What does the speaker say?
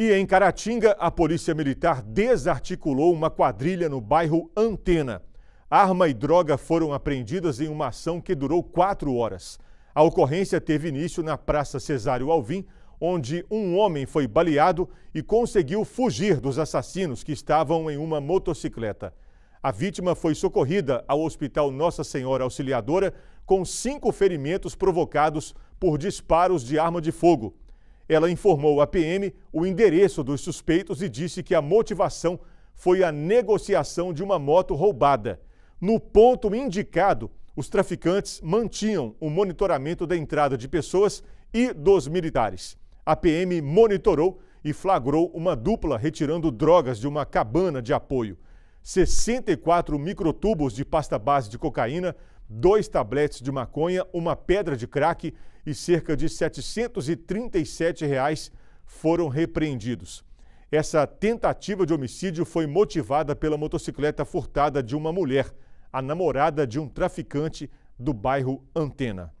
E em Caratinga, a Polícia Militar desarticulou uma quadrilha no bairro Antena. Arma e droga foram apreendidas em uma ação que durou quatro horas. A ocorrência teve início na Praça Cesário Alvim, onde um homem foi baleado e conseguiu fugir dos assassinos que estavam em uma motocicleta. A vítima foi socorrida ao Hospital Nossa Senhora Auxiliadora com cinco ferimentos provocados por disparos de arma de fogo. Ela informou à PM o endereço dos suspeitos e disse que a motivação foi a negociação de uma moto roubada. No ponto indicado, os traficantes mantinham o monitoramento da entrada de pessoas e dos militares. A PM monitorou e flagrou uma dupla retirando drogas de uma cabana de apoio. 64 microtubos de pasta base de cocaína, dois tabletes de maconha, uma pedra de crack e cerca de R$ 737 reais foram repreendidos. Essa tentativa de homicídio foi motivada pela motocicleta furtada de uma mulher, a namorada de um traficante do bairro Antena.